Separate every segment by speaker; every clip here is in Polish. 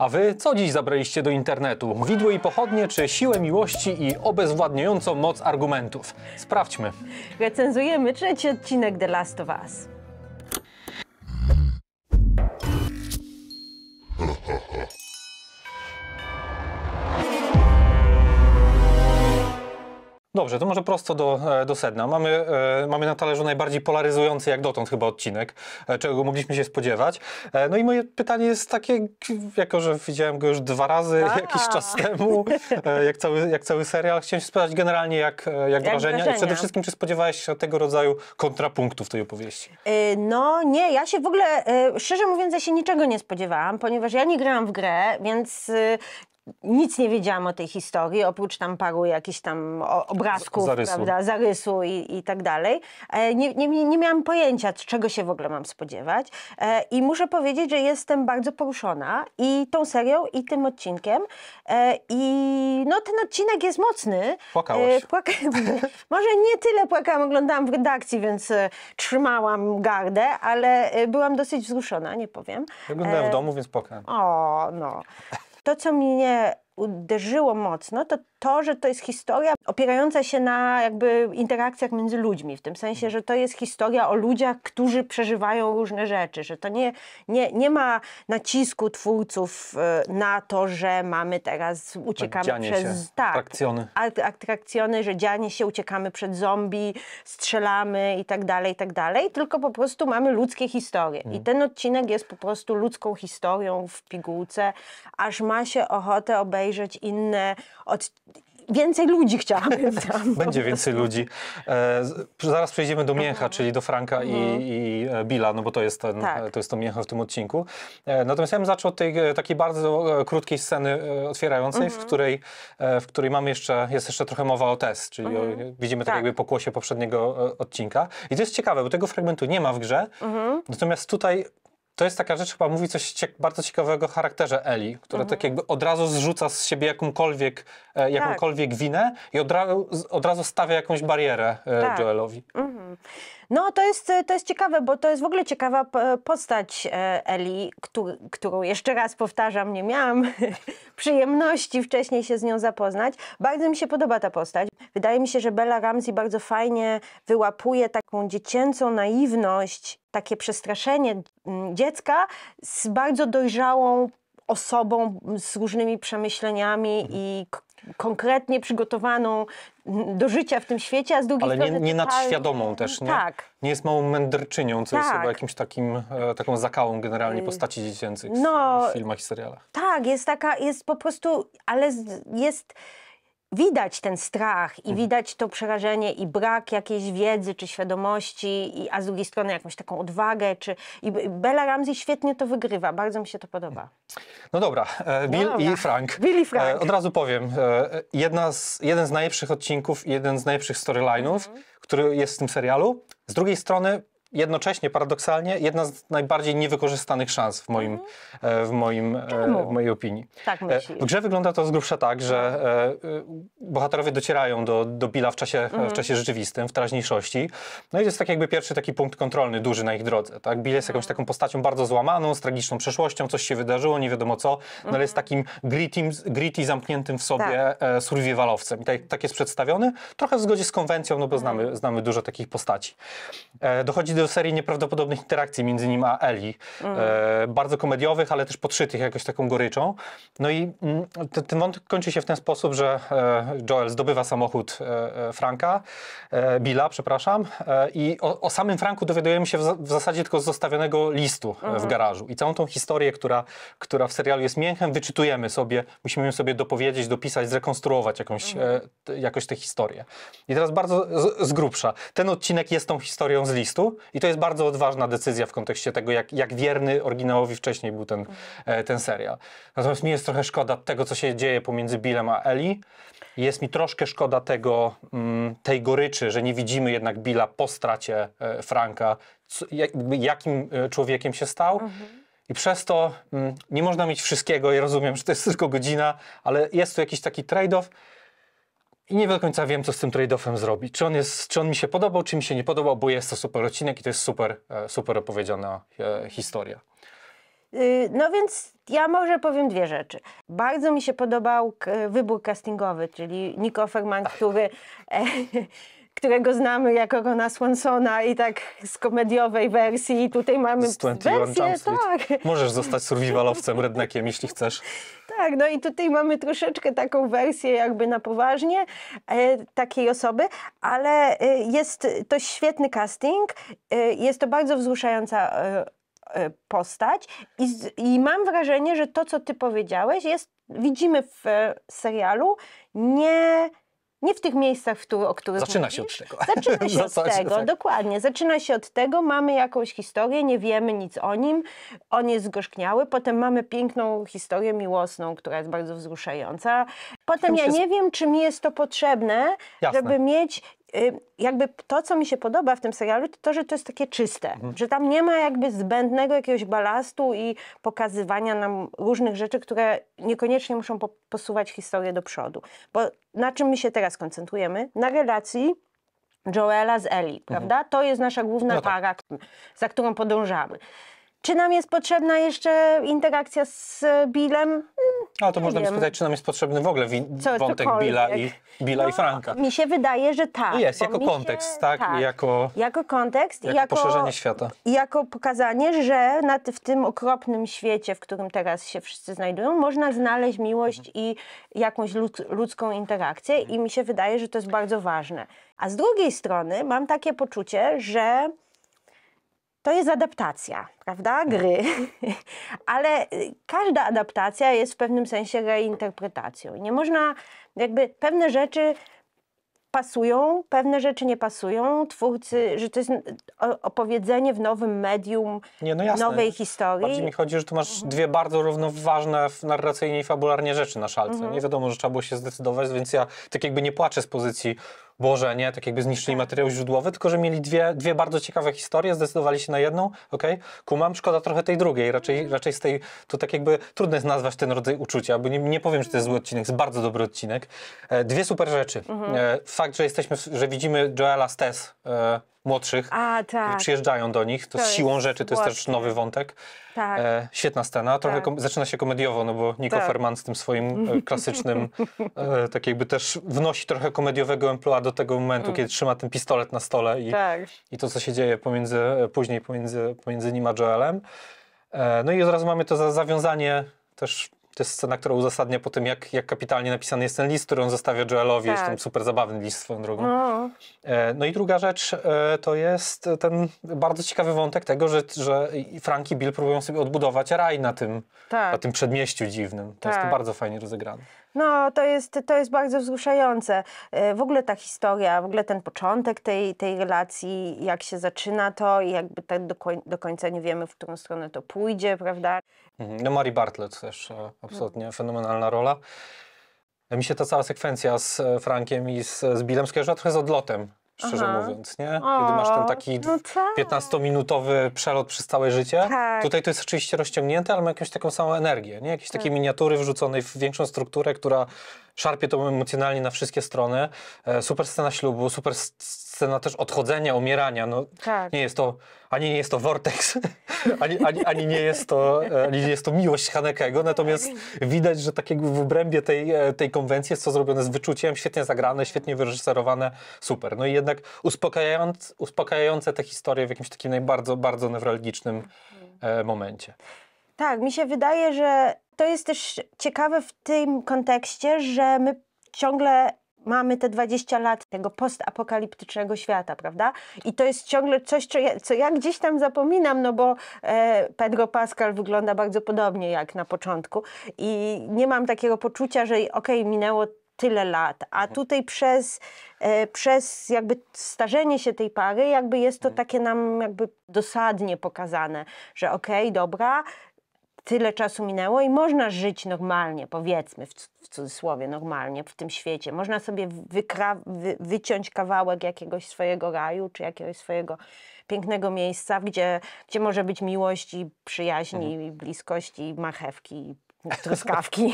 Speaker 1: A wy co dziś zabraliście do internetu? Widły i pochodnie, czy siłę miłości i obezwładniającą moc argumentów? Sprawdźmy.
Speaker 2: Recenzujemy trzeci odcinek The Last of Us.
Speaker 1: Dobrze, to może prosto do, e, do sedna. Mamy, e, mamy na talerzu najbardziej polaryzujący jak dotąd chyba odcinek, e, czego mogliśmy się spodziewać. E, no i moje pytanie jest takie, jako że widziałem go już dwa razy A. jakiś czas temu, e, jak, cały, jak cały serial, chciałem się spytać generalnie jak, e, jak, jak wrażenia? wrażenia i przede wszystkim czy spodziewałeś się tego rodzaju kontrapunktów tej opowieści?
Speaker 2: no nie, ja się w ogóle, szczerze mówiąc, ja się niczego nie spodziewałam, ponieważ ja nie grałam w grę, więc nic nie wiedziałam o tej historii, oprócz tam paru jakichś tam obrazków, zarysu, prawda, zarysu i, i tak dalej. E, nie, nie, nie miałam pojęcia, czego się w ogóle mam spodziewać. E, I muszę powiedzieć, że jestem bardzo poruszona i tą serią, i tym odcinkiem. E, I no, ten odcinek jest mocny. Płakałaś. Płaka... Może nie tyle płakałam, oglądałam w redakcji, więc trzymałam gardę, ale byłam dosyć wzruszona, nie powiem. Ja oglądałem w domu, więc płakałam. O, no. To, co mnie uderzyło mocno, to to, że to jest historia opierająca się na jakby interakcjach między ludźmi, w tym sensie, że to jest historia o ludziach, którzy przeżywają różne rzeczy, że to nie, nie, nie ma nacisku twórców e, na to, że mamy teraz, uciekamy tak, przez... Się. Tak, atrakcjony. Atrakcjony, że dzianie się, uciekamy przed zombie, strzelamy i tak dalej, i tak dalej, tylko po prostu mamy ludzkie historie. I mhm. ten odcinek jest po prostu ludzką historią w pigułce, aż ma się ochotę obejrzeć inne od, więcej ludzi chciałabym Będzie
Speaker 1: więcej ludzi. E, zaraz przejdziemy do Miecha, czyli do Franka i, no. i e, Billa, no bo to jest, ten, tak. to jest to Miecha w tym odcinku. E, natomiast ja bym zaczął od tej e, takiej bardzo e, krótkiej sceny otwierającej, w, mhm. której, w której mamy jeszcze, jest jeszcze trochę mowa o test, czyli o, mhm. widzimy tak, tak jakby pokłosie poprzedniego odcinka. I to jest ciekawe, bo tego fragmentu nie ma w grze, mhm. natomiast tutaj to jest taka rzecz, chyba mówi coś ciek bardzo ciekawego o charakterze Eli, która tak mhm. tak jakby od razu zrzuca z siebie jakąkolwiek, e, tak. jakąkolwiek tak. winę i od, ra od razu stawia jakąś barierę e, tak. Joelowi.
Speaker 2: Mhm. No to jest, to jest ciekawe, bo to jest w ogóle ciekawa postać e, Eli, którą jeszcze raz powtarzam, nie miałam przyjemności wcześniej się z nią zapoznać. Bardzo mi się podoba ta postać. Wydaje mi się, że Bella Ramsey bardzo fajnie wyłapuje taką dziecięcą naiwność, takie przestraszenie mm, dziecka z bardzo dojrzałą osobą mm, z różnymi przemyśleniami mhm. i konkretnie przygotowaną mm, do życia w tym świecie, a z drugiej Ale strony... Ale nie, nie nadświadomą
Speaker 1: też, nie? Tak. Nie jest małą mędrczynią, co tak. jest chyba tak. jakimś takim, e, taką zakałą generalnie y, postaci dziecięcych no, w filmach i serialach.
Speaker 2: Tak, jest taka, jest po prostu, ale jest widać ten strach i mhm. widać to przerażenie i brak jakiejś wiedzy czy świadomości, i, a z drugiej strony jakąś taką odwagę. Czy, I Bella Ramsey świetnie to wygrywa, bardzo mi się to podoba.
Speaker 1: No dobra, e, no Bill no dobra. i Frank. Bill i Frank. E, od razu powiem, e, jedna z, jeden z najlepszych odcinków, jeden z najlepszych storylineów mhm. który jest w tym serialu. Z drugiej strony jednocześnie, paradoksalnie, jedna z najbardziej niewykorzystanych szans w, moim, mhm. e, w, moim, e, w mojej opinii. Tak e, myślisz. W grze wygląda to z grubsza tak, że bohaterowie docierają do, do Billa w czasie, w mhm. czasie rzeczywistym, w teraźniejszości. No i jest tak jakby pierwszy taki punkt kontrolny, duży na ich drodze. Tak? Bill jest jakąś mhm. taką postacią bardzo złamaną, z tragiczną przeszłością, coś się wydarzyło, nie wiadomo co, no ale jest takim gritty, gritty zamkniętym w sobie tak. survivalowcem. I tak, tak jest przedstawiony, trochę w zgodzie z konwencją, no bo znamy, znamy dużo takich postaci. Dochodzi do do serii nieprawdopodobnych interakcji między nim a Eli. Mm. E, bardzo komediowych, ale też podszytych jakoś taką goryczą. No i mm, ten, ten wątek kończy się w ten sposób, że e, Joel zdobywa samochód e, e Franka, e, Billa, przepraszam, e, i o, o, samym Franku dowiadujemy się w, w zasadzie tylko z zostawionego listu mm. w mhm. garażu. I całą tą historię, która, która w serialu jest mięchem, wyczytujemy sobie, musimy ją sobie dopowiedzieć, dopisać, zrekonstruować jakąś, mm. t, jakoś tę historię. I teraz bardzo z, z grubsza. Ten odcinek jest tą historią z listu i to jest bardzo odważna decyzja w kontekście tego, jak, jak wierny oryginałowi wcześniej był ten, e, ten serial. Natomiast mi jest trochę szkoda tego, co się dzieje pomiędzy Billem a Eli. Jest mi troszkę szkoda tego, mm, tej goryczy, że nie widzimy jednak Billa po stracie e, Franka, jakim e, człowiekiem się stał. Mhm. I przez to mm, nie można mieć wszystkiego i ja rozumiem, że to jest tylko godzina, ale jest tu jakiś taki trade-off i nie do końca wiem, co z tym trade-offem zrobić. Czy on, jest, czy on mi się podobał, czy mi się nie podobał, bo jest to super odcinek i to jest super, e, super opowiedziana e, historia.
Speaker 2: Y, no więc ja może powiem dwie rzeczy. Bardzo mi się podobał wybór castingowy, czyli Nico Ferman, który e, którego znamy jako Rona Swansona i tak z komediowej wersji. I tutaj mamy z wersję, tak. Możesz zostać
Speaker 1: survivalowcem, rednekiem, jeśli chcesz.
Speaker 2: Tak, no i tutaj mamy troszeczkę taką wersję jakby na poważnie e, takiej osoby, ale e, jest to świetny casting, e, jest to bardzo wzruszająca e, e, postać I, i mam wrażenie, że to, co ty powiedziałeś, jest, widzimy w e, serialu, nie nie w tych miejscach, w o których Zaczyna mówisz. się od tego. Zaczyna się od tego, tak. dokładnie. Zaczyna się od tego, mamy jakąś historię, nie wiemy nic o nim, on jest zgorzkniały, potem mamy piękną historię miłosną, która jest bardzo wzruszająca. Potem ja nie wiem, czy mi jest to potrzebne, Jasne. żeby mieć Y, jakby to, co mi się podoba w tym serialu, to to, że to jest takie czyste, mhm. że tam nie ma jakby zbędnego jakiegoś balastu i pokazywania nam różnych rzeczy, które niekoniecznie muszą po posuwać historię do przodu. Bo na czym my się teraz koncentrujemy? Na relacji Joela z Eli, mhm. prawda? Mhm. To jest nasza główna no tak. para, za którą podążamy. Czy nam jest potrzebna jeszcze interakcja z Bilem?
Speaker 1: A no, to nie można wiem. by spytać, czy nam jest potrzebny w ogóle Co, wątek Billa i, Billa no, i Franka.
Speaker 2: Mi się wydaje, że tak. Jest, jako kontekst,
Speaker 1: się, tak? tak. Jako,
Speaker 2: jako kontekst. Jako, jako poszerzenie świata. Jako pokazanie, że w tym okropnym świecie, w którym teraz się wszyscy znajdują, można znaleźć miłość mhm. i jakąś lud, ludzką interakcję mhm. i mi się wydaje, że to jest bardzo ważne. A z drugiej strony mam takie poczucie, że to jest adaptacja, prawda? Tak. Gry. Ale y, każda adaptacja jest w pewnym sensie reinterpretacją. Nie można, jakby pewne rzeczy pasują, pewne rzeczy nie pasują. Twórcy, że to jest opowiedzenie w nowym medium, nie, no nowej historii. Bardziej mi
Speaker 1: chodzi, że tu masz dwie bardzo równoważne narracyjnie i fabularnie rzeczy na szalce. Mhm. Nie wiadomo, że trzeba było się zdecydować, więc ja tak jakby nie płaczę z pozycji Boże, nie, tak jakby zniszczyli tak. materiał źródłowy, tylko że mieli dwie, dwie bardzo ciekawe historie, zdecydowali się na jedną, okej, okay? kumam, szkoda trochę tej drugiej, raczej, raczej z tej, to tak jakby trudno jest nazwać ten rodzaj uczucia, bo nie, nie powiem, że to jest zły odcinek, jest bardzo dobry odcinek. E, dwie super rzeczy. Mhm. E, fakt, że jesteśmy, że widzimy Joela Stes, e, młodszych, A, tak. przyjeżdżają do nich, to, to z siłą rzeczy to jest też nowy wątek. Tak. E, świetna scena, trochę tak. zaczyna się komediowo, no bo Nico tak. Ferman z tym swoim e, klasycznym, e, tak jakby też wnosi trochę komediowego emploi do tego momentu, mm. kiedy trzyma ten pistolet na stole i, tak. i to, co się dzieje pomiędzy, e, później pomiędzy, pomiędzy nim a Joelem. E, no i od razu mamy to za zawiązanie też to jest scena, która uzasadnia po tym, jak, jak kapitalnie napisany jest ten list, który on zostawia Joelowi. Tak. Jest tam super zabawny list swoją drogą. No, e, no i druga rzecz e, to jest ten bardzo ciekawy wątek tego, że, że Frank i Bill próbują sobie odbudować raj na tym, tak. na tym przedmieściu dziwnym. To tak. jest to bardzo fajnie rozegrane.
Speaker 2: No, to jest, to jest bardzo wzruszające. E, w ogóle ta historia, w ogóle ten początek tej, tej relacji, jak się zaczyna to i jakby tak do, koń, do końca nie wiemy, w którą stronę to pójdzie, prawda?
Speaker 1: Mhm. No, Mary Bartlett też e, absolutnie no. fenomenalna rola. E, mi się ta cała sekwencja z Frankiem i z, z Billem skojarzyła trochę z odlotem szczerze Aha. mówiąc, nie? O, Kiedy masz ten taki no tak. 15-minutowy przelot przez całe życie. Tak. Tutaj to jest oczywiście rozciągnięte, ale ma jakąś taką samą energię, nie? Jakieś tak. takie miniatury wrzuconej w większą strukturę, która szarpie to emocjonalnie na wszystkie strony. E, super scena ślubu, super scena też odchodzenia, umierania. No, tak. Nie jest to, ani nie jest to Vortex, ani, ani, ani, nie jest to, e, ani nie jest to miłość Hanekego, natomiast widać, że takiego w obrębie tej, e, tej konwencji jest to zrobione z wyczuciem, świetnie zagrane, świetnie wyreżyserowane, super. No i jednak uspokajając, uspokajające te historie w jakimś takim najbardziej bardzo newralgicznym momencie.
Speaker 2: Tak, mi się wydaje, że to jest też ciekawe w tym kontekście, że my ciągle mamy te 20 lat tego postapokaliptycznego świata, prawda? I to jest ciągle coś, co ja, co ja gdzieś tam zapominam, no bo e, Pedro Pascal wygląda bardzo podobnie jak na początku i nie mam takiego poczucia, że okej, okay, minęło tyle lat, a mhm. tutaj przez, e, przez jakby starzenie się tej pary jakby jest to mhm. takie nam jakby dosadnie pokazane, że okej, okay, dobra, tyle czasu minęło i można żyć normalnie, powiedzmy w, cudzysłowie normalnie w tym świecie. Można sobie wy wyciąć kawałek jakiegoś swojego raju czy jakiegoś swojego pięknego miejsca, gdzie, gdzie może być miłość i przyjaźni, mhm. i bliskości, i marchewki, i truskawki.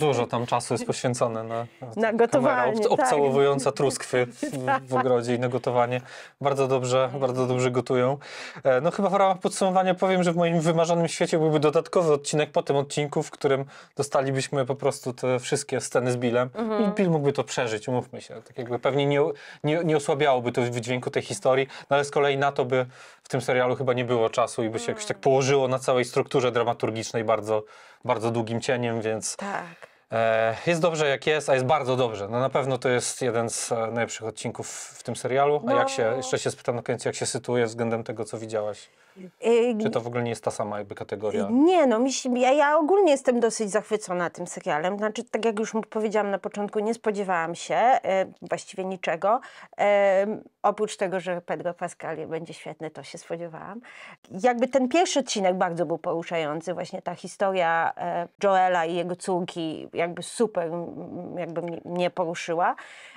Speaker 1: Dużo tam czasu jest poświęcone na,
Speaker 2: na gotowanie. Kamera, obcałowująca
Speaker 1: tak. truskwy w, tak. w, ogrodzie i na gotowanie. Bardzo dobrze, bardzo dobrze gotują. E, no chyba w ramach podsumowania powiem, że w moim wymarzonym świecie byłby dodatkowy odcinek po tym odcinku, w którym dostalibyśmy po prostu te wszystkie sceny z Billem. Mhm. I Bill mógłby to przeżyć, umówmy się. Tak jakby pewnie nie, nie, nie osłabiałoby to wydźwięku tej historii, no ale z kolei na to by w tym serialu chyba nie było czasu i by się jakoś tak położyło na całej strukturze dramaturgicznej bardzo bardzo długim cieniem, więc. Tak. E, jest dobrze jak jest, a jest bardzo dobrze. No na pewno to jest jeden z e, najlepszych odcinków w tym serialu. A jak się, no. jeszcze się spytam na koniec, jak się sytuuje względem tego, co widziałaś?
Speaker 2: E, Czy to w
Speaker 1: ogóle nie jest ta sama jakby kategoria?
Speaker 2: Nie, no mi się, ja, ja ogólnie jestem dosyć zachwycona tym serialem. Znaczy, tak jak już powiedziałam na początku, nie spodziewałam się właściwie niczego. oprócz tego, że Pedro Pascal będzie świetny, to się spodziewałam. Jakby ten pierwszy odcinek bardzo był poruszający. Właśnie ta historia Joela i jego córki jakby super jakby mnie poruszyła.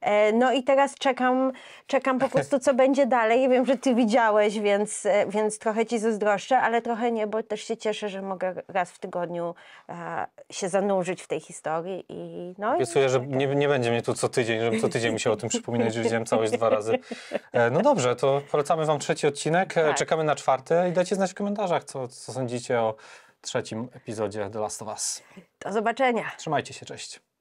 Speaker 2: E, no i teraz czekam, czekam po prostu, co będzie dalej. Wiem, że ty widziałeś, więc, e, więc trochę ci zazdroszczę, ale trochę nie, bo też się cieszę, że mogę raz w tygodniu e, się zanurzyć w tej historii. I, no Obiecuję,
Speaker 1: i... że nie, nie będzie mnie tu co tydzień, żebym co tydzień musiał o tym przypominać, że widziałem całość dwa razy. No dobrze, to polecamy wam trzeci odcinek, tak. czekamy na czwarty i dajcie znać w komentarzach, co, co sądzicie o trzecim epizodzie The Last of Us.
Speaker 2: Do zobaczenia. Trzymajcie się, cześć.